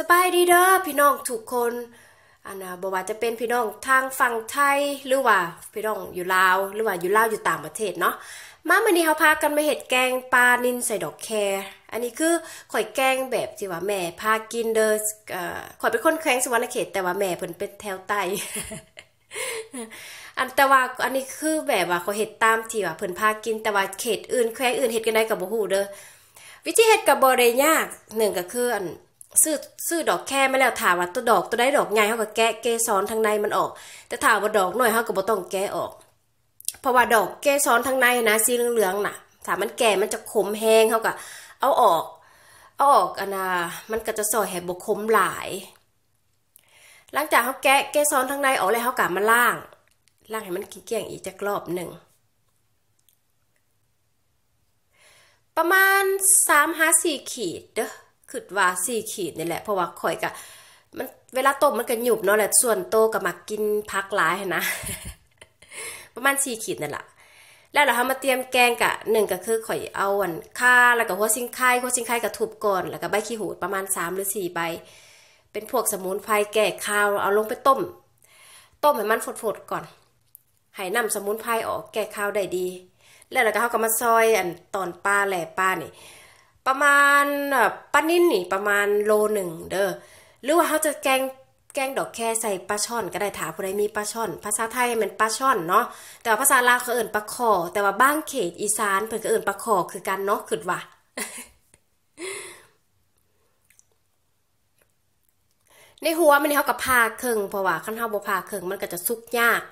สบายดีเด้อพี่น้องทุกคนอันนะบอกว่าจะเป็นพี่น้องทางฝั่งไทยหรือว่าพี่น้องอยู่ลาว หรือว่าอยู่ลาวอยู่ต่างประเทศเนาะมาเมื่อนี้เขาพากันไปเห็ดแกงปลานินใส่ดอกแครอันนี้คือข่อยแกงแบบที่ว่าแม่พากินเดอข่อยเป็นคนแข้งสวรรณเขตแต่ว่าแม่เพิ่นเป็นแถวใต้อันแต่ว่าอันนี้คือแบบว่าข่อยเห็ดตามที่ว่าเพิ่นพากิน แต่ว่า เขตอื่นแข้งอื่นเห็ดกันได้กับบ่ฮู้เด้อวิธีเห็ดกับบ่ได้ยากหนึ่งก็คืออันซื้อซื้อดอกแค่ไม่แล้วถามว่า ตัวดอกตัวได้ดอกไงเขาก็แกะเกสรทางในมันออก แต่ถามว่าดอกหน่อยเขาก็บอต้องแกะออก เพราะว่าดอกเกสรทางในนะสีเหลือง ๆ น่ะถามมันแก่มันจะขมแห้งเขาก็เอาออก เอาออกอันนะมันก็จะสอยแหบบกขมหลาย หลังจากเขาแกะเกสรทางในออกแล้วเขากลับมาล่างล่างให้มันเกี่ยงอีกจะกรอบหนึ่งประมาณสามห้าสี่ขีดเด้อคิดว่าสี่ขีดนี่แหละ เพราะว่าข่อยกะมันเวลาต้มมันก็หยุบเนาะแหละส่วนโตกับมักกินพักหลายนะ ประมาณสี่ขีดนั่นแหละแล้วเราทำมาเตรียมแกงกะหนึ่งก็คือข่อยเอาอันข้าแล้วก็หัวซิงไข่หัวซิงไข่กับทุบก่อน แล้วก็ใบขี้หูประมาณสามหรือสี่ใบ เป็นพวกสมุนไพรแก่ข้าว เอาลงไปต้ม ต้มให้มันฝดๆก่อนให้นำสมุนไพรออกแก่ข้าวได้ดีแล้วเราก็เขาก็มาซอยอันตอนปลาแหล่ปลานี่ประมาณปลานิ่นนี่ประมาณโลหนึ่งเด้อ หรือว่าเขาจะแกงแกงดอกแค่ใส่ปลาช่อนก็ได้ถาผู้ใดมีปลาช่อน ภาษาไทยมันปลาช่อนเนาะ แต่ว่าภาษาลาวเขาเอิ่นปลาคอ แต่ว่าบ้างเขตอีสานเพิ่นก็เอิ่นปลาคอคือการเนาะคือว่าในหัวมันเขากับพาเค่งเพราะว่าขั้นเท้าบ่พาเค่งมันก็จะซุกยาก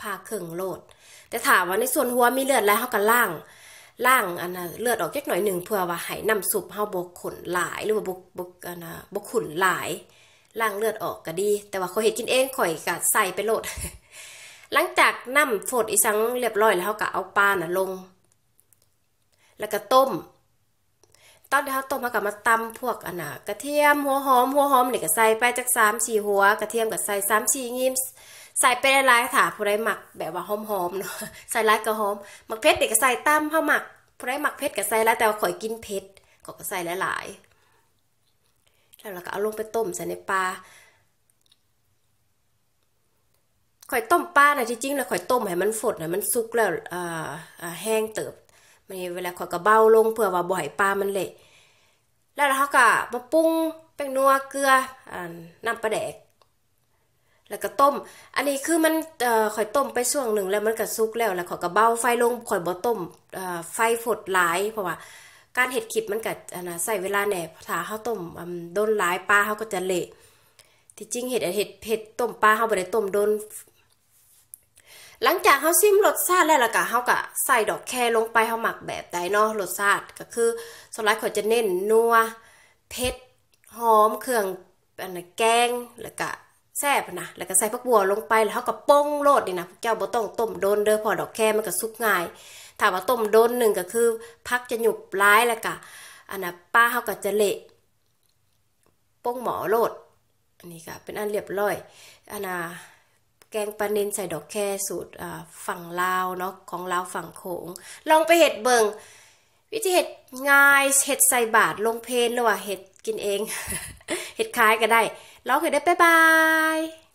พาเค่งโลด แต่ถามว่าในส่วนหัวมีเลือดแล้วเขากับล่างล่างอันนะเลือดออกเล็กหน่อยหนึ่งเพื่อว่าให้น้ำซุปเฮาบกขนหลายหรือว่าบกบกอันนะบกขนหลายล่างเลือดออกก็ดี แต่ว่าเขาเห็ดกินเองข่อยก็ใส่ไปโหลดหลังจากน้ำฝดอีสังเรียบร้อยแล้วเขาก็เอาปลาน่ะลง แล้วก็ต้มตอนที่เขาต้มเขาก็มาตำพวกอันนะกระเทียมหัวหอมหัวหอมเนี่ยก็ใส่ไปจากสามสี่หัวกระเทียมก็ใส่สามสี่งิ้มใส่ไปหลายๆถา ผู้ใดหมักแบบว่าหอม ๆ เนาะใส่รลายก็หอมหมักเผ็ดเด็กก็ใส่ตามพ้าหมัก ผู้ใดหมักเผ็ดก็ใส่แล้วแต่ข่อยกินเผ็ดก็ก็ใส่หลาย ๆ แล้วเราก็เอาลงไปต้มใส่ในปลา ข่อยต้มปลานะที่จริงแล้วข่อยต้มให้มันฝดให้มันสุกแล้วอ่แห้งเติบมันเวลาข่อยก็เบาลงเผื่อว่าบ่อยปลามันเละ แล้วเราก็มาปรุงแป้งนัวเกลือน้ำปลาแดกแล้วก็ต้ม อันนี้คือมันเอ่อข่อยต้มไปช่วงหนึ่งแล้วมันก็สุกแล้วแล้ว ข่อยก็เบาไฟลงข่อยบ่ต้มเอ่อไฟฝดหลาย เพราะว่าการเห็ดขิดมันก็อันนะใส่เวลาแหน่ถ้าเฮาต้มโดนหลายปลาเฮาก็จะเละ ที่จริงเห็ดเห็ดเผ็ดต้มปลาเฮาบ่ได้ต้มโดน หลังจากเฮาซิมรสชาติแล้วล่ะก็เฮาก็ใส่ดอกแครลงไปเฮาหมักแบบใดเนาะรสชาติก็คือ ส่วไลด์ข่อยจะเน้นนัวเผ็ดหอมเครื่องอันแกงแล้วก็แซ่บนะ แล้วก็ใส่ผักบัวลงไปแล้วเขาก็ป้งโลดนี่นะพวกเจ้าบ่ต้องต้มโดนเด้อพอดอกแค่มันก็สุกง่ายถ้าว่าต้มโดนหนึ่งก็คือพักจะหยุบร้ายแล้วก็อันน้ะป้าเขาก็จะเละป้งหมอโลดอันนี้ก็เป็นอันเรียบร้อยอันน้ะแกงปลาเนนใส่ดอกแค่สูตรฝั่งลาวเนาะของลาวฝั่งโขงลองไปเห็ดเบิงวิธีเห็ดง่ายเห็ดใส่บาทลงเพนหรือว่าเห็ดกินเอง เห็ดคล้ายก็ได้แล้วเห็ดได้ บ๊ายบาย